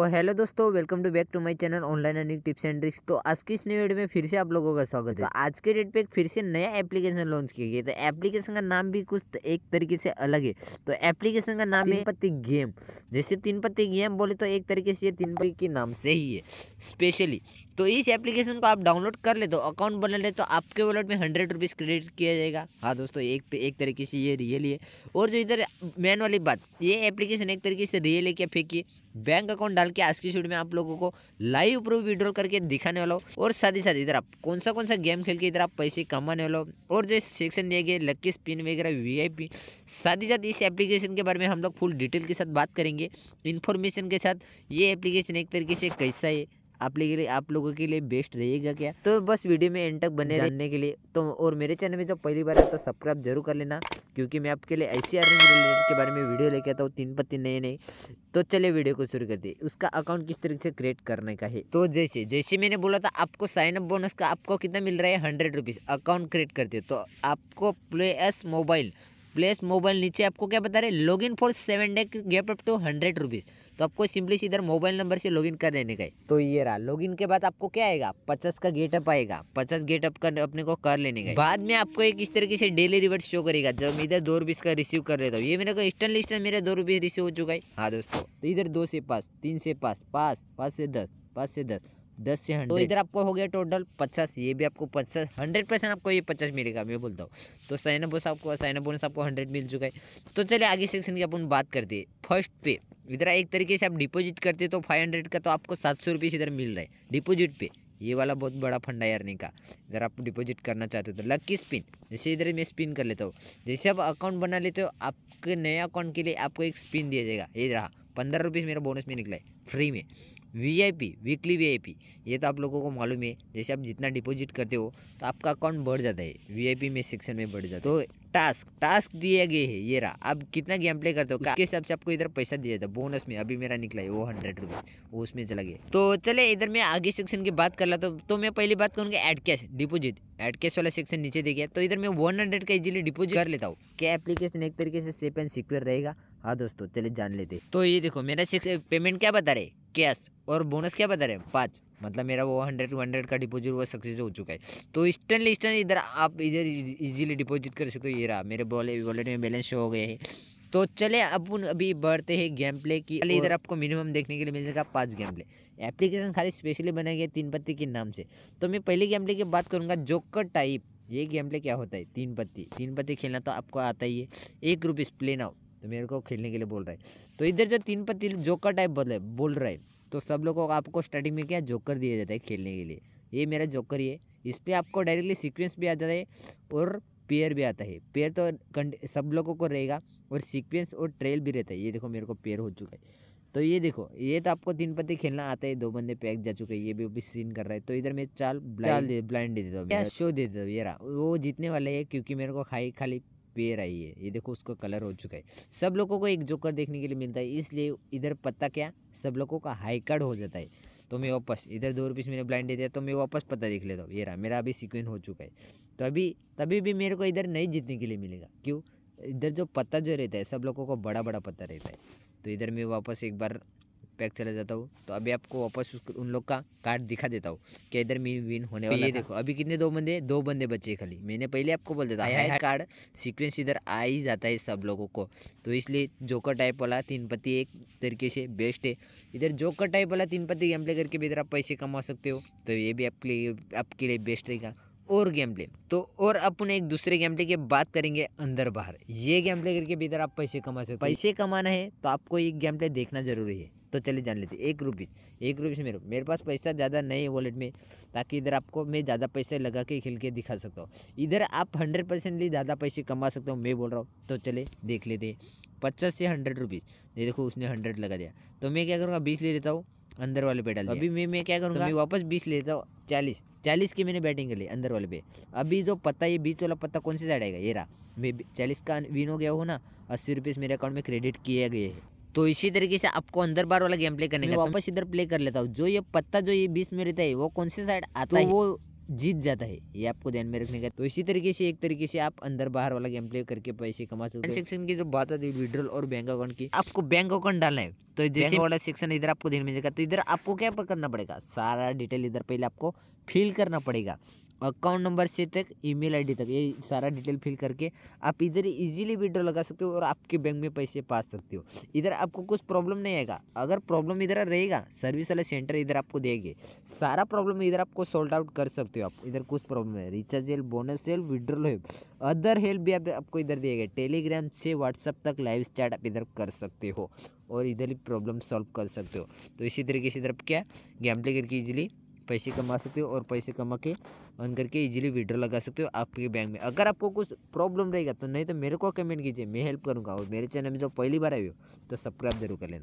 तो हेलो दोस्तों welcome to back to my channel online earning tips and tricks तो आज की इस नए वीडियो में फिर से आप लोगों का स्वागत है तो आज के डेट पे फिर से नया एप्लीकेशन लॉन्च किया गया तो एप्लीकेशन का नाम भी कुछ एक तरीके से अलग है तो एप्लीकेशन का नाम तीन पत्ती गेम जैसे तीन पत्ती गेम बोले तो एक तरीके से तीन पत्ती के नाम से ही है स्पेशली तो इस एप्लीकेशन को आप डाउनलोड कर ले तो अकाउंट बना ले तो आपके वॉलेट में हंड्रेड रुपीज़ क्रेडिट किया जाएगा हाँ दोस्तों एक एक तरीके से ये रियल है और जो इधर मेन वाली बात ये एप्लीकेशन एक तरीके से रियल है क्या फेंकी बैंक अकाउंट डाल के आज की शूट में आप लोगों को लाइव प्रूफ विड्रॉल करके दिखाने वाला हो और साथ ही साथ इधर आप कौन सा कौन सा गेम खेल के इधर आप पैसे कमाने वाला हो और जो सेक्शन दिया गया लक्की स्पिन वगैरह वीआईपी साथ ही साथ इस एप्लीकेशन के बारे में हम लोग फुल डिटेल के साथ बात करेंगे इन्फॉर्मेशन के साथ ये एप्लीकेशन एक तरीके से कैसा है आप लोग के लिए आप लोगों के लिए बेस्ट रहेगा क्या तो बस वीडियो में एंड तक बने रहने के लिए तो और मेरे चैनल में जब पहली बार तो सब्सक्राइब जरूर कर लेना क्योंकि मैं आपके लिए ऐसी अर्निंग रिलेटेड के बारे में वीडियो लेके आता हूँ तीन पत्ती नए नए तो चले वीडियो को शुरू करते उसका अकाउंट किस तरीके से क्रिएट करने का है तो जैसे जैसे मैंने बोला था आपको साइन अप बोनस का आपको कितना मिल रहा है हंड्रेड रुपीज़ अकाउंट क्रिएट करते तो आपको play S mobile place mobile नीचे आपको क्या बता रहे log in for seven day gap up to hundred rupees तो आपको सिंपली सीधर मोबाइल नंबर से लॉगिन कर लेने का तो ये रहा लॉगिन के बाद आपको क्या आएगा पचास का गेटअप आएगा पचास गेटअप कर अपने को कर लेने का बाद में आपको एक इस तरीके से डेली रिवर्ट शो करेगा जब इधर दो रुपीस का रिसीव कर लेता हूँ ये मेरे को इंस्टेंट इंस्टेंट मेरा दो रुपीस रिसीव हो चुका है हाँ दोस्तों तो इधर दो से पास तीन से पास पास पाँच से दस पाँच से दस दस से हंड्रेड तो इधर आपको हो गया टोटल पचास ये भी आपको पचास हंड्रेड परसेंट आपको ये पचास मिलेगा मैं बोलता हूँ तो साइन बोनस आपको साइन बोनस आपको हंड्रेड मिल चुका है तो चलिए आगे सेक्शन की अपन बात करते हैं फर्स्ट पे इधर एक तरीके से आप डिपोजिट करते तो फाइव हंड्रेड का तो आपको सात सौ रुपये इधर मिल रहा है डिपोजिट पे ये वाला बहुत बड़ा फंडा यार नहीं का इधर आप डिपोजिट करना चाहते हो तो लक्की स्पिन जैसे इधर मैं स्पिन कर लेता हूँ जैसे आप अकाउंट बना लेते हो आपके नए अकाउंट के लिए आपको एक स्पिन दिया जाएगा ये रहा पंद्रह रुपीज़ मेरा बोनस में निकला है फ्री में वीआईपी वीकली वीआईपी ये तो आप लोगों को मालूम है जैसे आप जितना डिपॉजिट करते हो तो आपका अकाउंट बढ़ जाता है वीआईपी में सेक्शन में बढ़ जाता है तो टास्क टास्क दिए गए है ये रहा आप कितना गेम प्ले करते हो उसके हिसाब से आपको इधर पैसा दिया जाता है बोनस में अभी मेरा निकला है वो हंड्रेड रुपीज़ वो उसमें चला गया तो चले इधर मैं आगे सेक्शन की बात कर ला तो, तो मैं पहली बात करूँगा add cash deposit add cash वाला सेक्शन नीचे दे गया तो इधर मैं वन हंड्रेड का इजिली डिपोजिट कर लेता हूँ क्या एप्लीकेशन एक तरीके से सेफ एंड सिक्योर रहेगा हाँ दोस्तों चले जान लेते तो ये देखो मेरा पेमेंट क्या बता रहे कैश और बोनस क्या बता रहे हैं पाँच मतलब मेरा वो हंड्रेड टू हंड्रेड का डिपॉजिट वो सक्सेस हो चुका है तो इंस्टेंटली इंस्टेंट इधर आप इधर इजीली डिपॉजिट कर सकते हो ये रहा मेरे बॉले वॉलेट में बैलेंस शो हो गए हैं तो चले अब उन अभी बढ़ते हैं गेम प्ले की पहले इधर आपको मिनिमम देखने के लिए मिल जाएगा पाँच गेम प्ले एप्लीकेशन खाली स्पेशली बनाई गई तीन पत्ती के नाम से तो मैं पहले गेम प्ले की बात करूँगा जोकर टाइप ये गेम प्ले क्या होता है तीन पत्ती तीन पत्ती खेलना तो आपको आता ही है एक रुपीज़ प्ले नाउ तो मेरे को खेलने के लिए बोल रहा है तो इधर जो तीन पर तीन जोकर टाइप बोल बोल रहा है तो सब लोगों को आपको स्टार्टिंग में क्या जोकर दिया जाता है खेलने के लिए ये मेरा जोकर ही है इस पर आपको डायरेक्टली सीक्वेंस भी आ जाता है और पेयर भी आता है पेयर तो सब लोगों को रहेगा और सीक्वेंस और ट्रेल भी रहता है ये देखो मेरे को पेयर हो चुका है तो ये देखो ये तो आपको तीन पत्ते खेलना आता है दो बंदे पैक जा चुके हैं ये भी अभी सीन कर रहा है तो इधर मैं चाल ब्लाइंड दे, ब्लाइंड दे देता हूँ शो दे देता हूँ ये रहा वो जीतने वाले है क्योंकि मेरे को खाई खाली पेड़ आई है ये देखो उसका कलर हो चुका है सब लोगों को एक जोकर देखने के लिए मिलता है इसलिए इधर पत्ता क्या सब लोगों का हाई कार्ड हो जाता है तो मैं वापस इधर दो रुपीस मैंने ब्लाइंड दे दिया तो मैं वापस पता देख लेता हूँ ये रहा मेरा अभी सिक्वेंस हो चुका है तो अभी तभी भी मेरे को इधर नहीं जीतने के लिए मिलेगा क्यों इधर जो पत्ता जो रहता है सब लोगों को बड़ा बड़ा पत्ता रहता है तो इधर मैं वापस एक बार पैक चला जाता हूँ तो अभी आपको वापस उन लोग का कार्ड दिखा देता हूँ कि इधर मेरी विन होने तो वाला ये देखो अभी कितने दो बंदे दो बंदे बचे खाली मैंने पहले आपको बोल देता है कार्ड सीक्वेंस इधर आ ही जाता है सब लोगों को तो इसलिए जोकर टाइप वाला तीन पत्ती एक तरीके से बेस्ट है इधर जोकर टाइप वाला तीन पत्ती गेम प्ले करके भी इधर आप पैसे कमा सकते हो तो ये भी आपके लिए आपके लिए बेस्ट रहेगा और गेम प्ले तो और अपन एक दूसरे गेम प्ले की बात करेंगे अंदर बाहर ये गेम प्ले करके भी इधर आप पैसे कमा सकते पैसे कमाना है तो आपको ये गेम प्ले देखना जरूरी है तो चलिए जान लेते एक रुपीज़ एक रुपीज़ मेरे मेरे पास पैसा ज़्यादा नहीं है वॉलेट में ताकि इधर आपको मैं ज़्यादा पैसे लगा के खेल के दिखा सकता हूँ इधर आप हंड्रेड परसेंटली ज़्यादा पैसे कमा सकते हो मैं बोल रहा हूँ तो चले देख लेते पचास से हंड्रेड रुपीज़ ये देखो उसने हंड्रेड लगा दिया तो मैं क्या करूँगा बीस ले लेता हूँ अंदर वाले पे डाल अभी मैं मैं क्या तो करूँगा तो वापस बीस ले लेता हूँ चालीस चालीस की मैंने बैटिंग कर ली अंदर वाले पे अभी जो पत्ता ये बीस वाला पत्ता कौन से साइड आएगा ये रहा मैं चालीस का विन हो गया हो ना अस्सी रुपीज़ मेरे अकाउंट में क्रेडिट किए गए हैं तो इसी तरीके से आपको अंदर बार वाला गेम प्ले करने का वापस इधर प्ले कर लेता हूँ जो ये पत्ता जो ये बीच में रहता है वो कौन सी साइड आता तो है वो जीत जाता है ये आपको ध्यान में रखने का तो इसी तरीके से एक तरीके से आप अंदर बाहर वाला गेम प्ले करके पैसे कमा सकते हैं सेक्शन की जो बात आती है विड्रॉल और बैंक अकाउंट की आपको बैंक अकाउंट डालना है तो जैसे वाला सेक्शन इधर आपको ध्यान में देगा तो इधर आपको क्या करना पड़ेगा सारा डिटेल इधर पहले आपको फिल करना पड़ेगा अकाउंट नंबर से तक ईमेल आईडी तक ये सारा डिटेल फिल करके आप इधर इजीली विड्रॉ लगा सकते हो और आपके बैंक में पैसे पा सकते हो इधर आपको कुछ प्रॉब्लम नहीं आएगा अगर प्रॉब्लम इधर रहेगा सर्विस वाला सेंटर इधर आपको देंगे सारा प्रॉब्लम इधर आपको सॉल्व आउट कर सकते हो आप इधर कुछ प्रॉब्लम है recharge help bonus help withdrawal help other help भी आपको इधर दिएगा टेलीग्राम से व्हाट्सअप तक लाइव स्टार्ट आप इधर कर सकते हो और इधर ही प्रॉब्लम सॉल्व कर सकते हो तो इसी तरीके से इधर आप क्या गैम्पले करके इजीली पैसे कमा सकते हो और पैसे कमा के अर्न करके इजीली विड्रॉ लगा सकते हो आपके बैंक में अगर आपको कुछ प्रॉब्लम रहेगा तो नहीं तो मेरे को कमेंट कीजिए मैं हेल्प करूँगा और मेरे चैनल में जो पहली बार आई हो तो सब्सक्राइब जरूर कर लेना